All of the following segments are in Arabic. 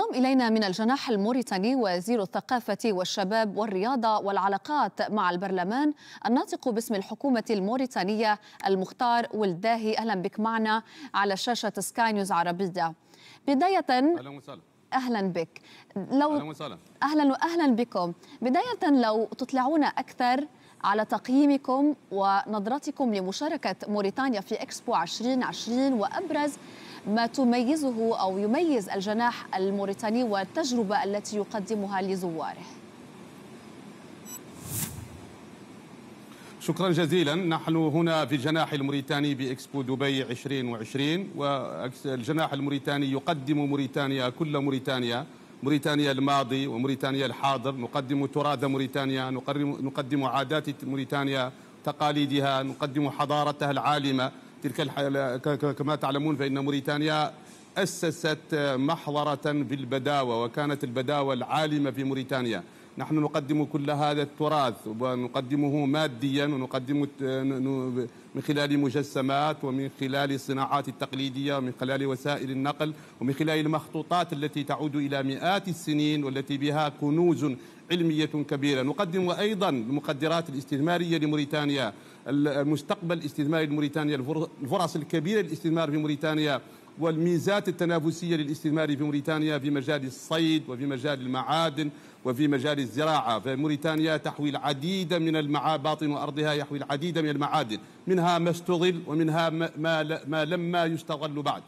ينضم إلينا من الجناح الموريتاني وزير الثقافة والشباب والرياضة والعلاقات مع البرلمان الناطق باسم الحكومة الموريتانية المختار والداهي أهلا بك معنا على شاشة سكاي نيوز عربية بداية أهلا وسهلا اهلا بك لو اهلا وسهلا اهلا واهلا بكم بدايه لو تطلعونا اكثر على تقييمكم ونظرتكم لمشاركه موريتانيا في اكسبو 2020 وابرز ما تميزه أو يميز الجناح الموريتاني والتجربة التي يقدمها لزواره شكرا جزيلا نحن هنا في الجناح الموريتاني بإكسبو دبي 2020 والجناح الموريتاني يقدم موريتانيا كل موريتانيا موريتانيا الماضي وموريتانيا الحاضر نقدم تراث موريتانيا نقدم عادات موريتانيا تقاليدها نقدم حضارتها العالمه تلك الحالة كما تعلمون فإن موريتانيا أسست محضرة بالبداوة وكانت البداوة العالمة في موريتانيا نحن نقدم كل هذا التراث ونقدمه ماديا ونقدم من خلال مجسمات ومن خلال الصناعات التقليدية ومن خلال وسائل النقل ومن خلال المخطوطات التي تعود إلى مئات السنين والتي بها كنوز علمية كبيرة نقدم أيضا المقدرات الاستثمارية لموريتانيا المستقبل الاستثماري لموريتانيا الفرص الكبيرة للاستثمار في موريتانيا والميزات التنافسية للاستثمار في موريتانيا في مجال الصيد وفي مجال المعادن وفي مجال الزراعة فموريتانيا تحوي العديد من باطن وأرضها يحوي العديد من المعادن منها ما استغل ومنها ما, ما لما يستغل بعد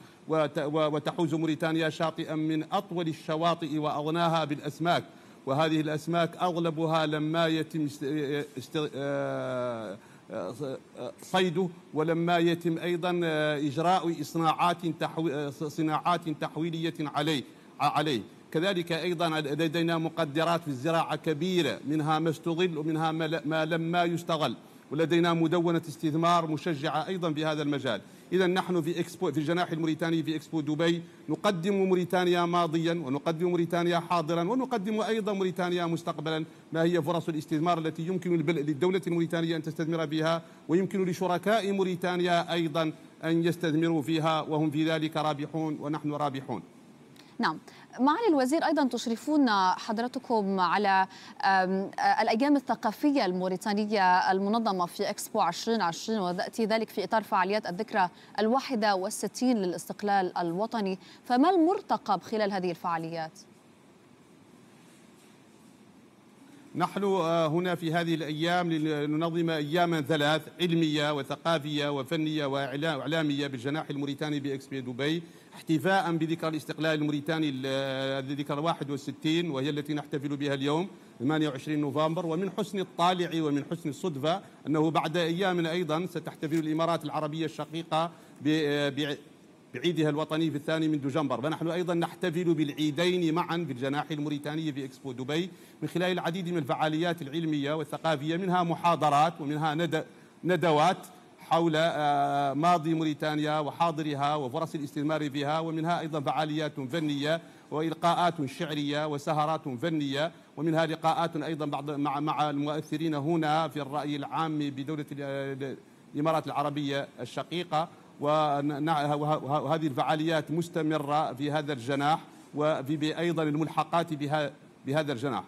وتحوز موريتانيا شاطئا من أطول الشواطئ وأغناها بالأسماك وهذه الأسماك أغلبها لما يتم است... آه، صيده ولما يتم أيضا آه، إجراء صناعات آه، صناعات تحويلية عليه عليه كذلك أيضا لدينا مقدرات في الزراعة كبيرة منها ما استغل ومنها ما لما يستغل ولدينا مدونة استثمار مشجعة أيضا في هذا المجال إذا نحن في إكسبو في الجناح الموريتاني في إكسبو دبي نقدم موريتانيا ماضيا ونقدم موريتانيا حاضرا ونقدم أيضا موريتانيا مستقبلا ما هي فرص الاستثمار التي يمكن للدولة الموريتانية أن تستثمر بها ويمكن لشركاء موريتانيا أيضا أن يستثمروا فيها وهم في ذلك رابحون ونحن رابحون نعم معالي الوزير أيضا تشرفون حضرتكم على الأيام الثقافية الموريتانية المنظمة في أكسبو 2020 وتأتي ذلك في إطار فعاليات الذكرى الواحدة والستين للاستقلال الوطني فما المرتقب خلال هذه الفعاليات؟ نحن آه، هنا في هذه الأيام لننظم أياما ثلاث علمية وثقافية وفنية وإعلامية بالجناح الموريتاني بإكسبي دبي احتفاء بذكرى الاستقلال الموريتاني الذكرى آه، 61 وهي التي نحتفل بها اليوم 28 نوفمبر ومن حسن الطالع ومن حسن الصدفة أنه بعد أيام أيضا ستحتفل الإمارات العربية الشقيقة آه، بعيدها الوطني في الثاني من دجنبر ونحن أيضا نحتفل بالعيدين معا بالجناح الموريتاني في إكسبو دبي من خلال العديد من الفعاليات العلمية والثقافية منها محاضرات ومنها ندوات حول آه، ماضي موريتانيا وحاضرها وفرص الاستثمار فيها ومنها أيضا فعاليات فنية وإلقاءات شعرية وسهرات فنية ومنها لقاءات أيضا بعض مع مع المؤثرين هنا في الرأي العام بدولة آه، الإمارات العربية الشقيقة وهذه الفعاليات مستمرة في هذا الجناح وفي أيضا الملحقات بها بهذا الجناح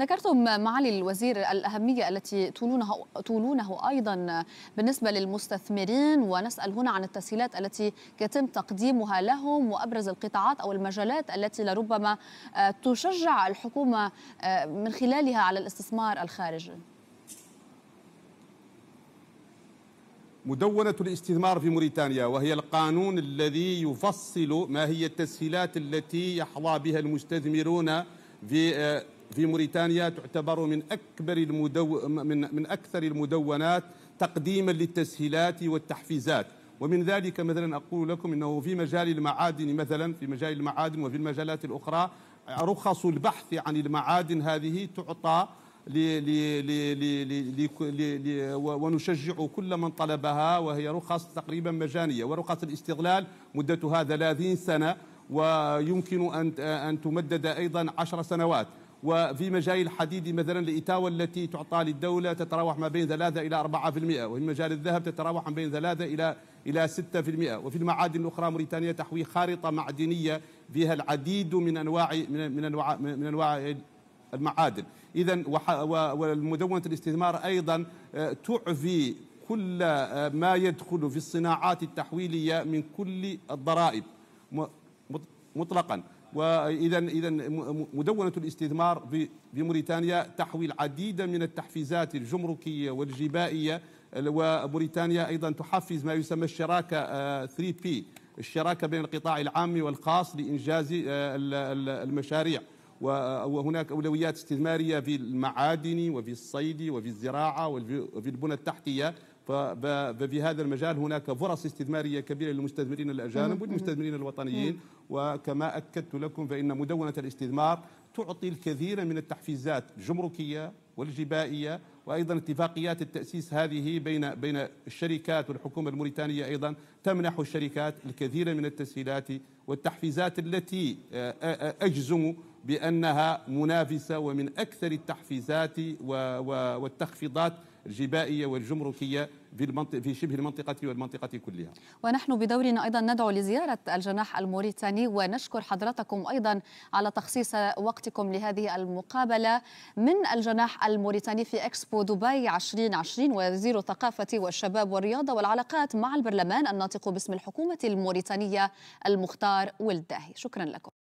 ذكرتم معالي الوزير الأهمية التي تولونه, تولونه أيضا بالنسبة للمستثمرين ونسأل هنا عن التسهيلات التي يتم تقديمها لهم وأبرز القطاعات أو المجالات التي لربما آه، تشجع الحكومة آه، من خلالها على الاستثمار الخارجي مدونة الاستثمار في موريتانيا وهي القانون الذي يفصل ما هي التسهيلات التي يحظى بها المستثمرون في آه، في موريتانيا تعتبر من اكبر المدو من من اكثر المدونات تقديما للتسهيلات والتحفيزات ومن ذلك مثلا اقول لكم انه في مجال المعادن مثلا في مجال المعادن وفي المجالات الاخرى رخص البحث عن المعادن هذه تعطى ونشجع كل من طلبها وهي رخص تقريبا مجانية ورخص الاستغلال مدتها 30 سنة ويمكن أن أن تمدد أيضا 10 سنوات وفي مجال الحديد مثلا الإتاوة التي تعطى للدولة تتراوح ما بين 3 إلى 4% وفي مجال الذهب تتراوح ما بين 3 إلى إلى 6% وفي المعادن الأخرى موريتانيا تحوي خارطة معدنية فيها العديد من أنواع من أنواع من أنواع المعادن إذا ومدونة الاستثمار أيضا آه، تعفي كل آه، ما يدخل في الصناعات التحويلية من كل الضرائب مطلقا واذا اذا مدونه الاستثمار في موريتانيا تحوي العديد من التحفيزات الجمركيه والجبائيه وموريتانيا ايضا تحفز ما يسمى الشراكه 3 آه، بي الشراكه بين القطاع العام والخاص لانجاز المشاريع وهناك أولويات استثمارية في المعادن وفي الصيد وفي الزراعة وفي البنى التحتية ففي هذا المجال هناك فرص استثماريه كبيره للمستثمرين الاجانب والمستثمرين الوطنيين وكما اكدت لكم فان مدونه الاستثمار تعطي الكثير من التحفيزات الجمركيه والجبائيه وايضا اتفاقيات التاسيس هذه بين بين الشركات والحكومه الموريتانيه ايضا تمنح الشركات الكثير من التسهيلات والتحفيزات التي آه، آه، آه، اجزم بأنها منافسة ومن أكثر التحفيزات والتخفيضات الجبائية والجمركية في, المنطق في شبه المنطقة والمنطقة كلها ونحن بدورنا أيضا ندعو لزيارة الجناح الموريتاني ونشكر حضرتكم أيضا على تخصيص وقتكم لهذه المقابلة من الجناح الموريتاني في أكسبو دبي 2020 وزير الثقافة والشباب والرياضة والعلاقات مع البرلمان الناطق باسم الحكومة الموريتانية المختار والداهي شكرا لكم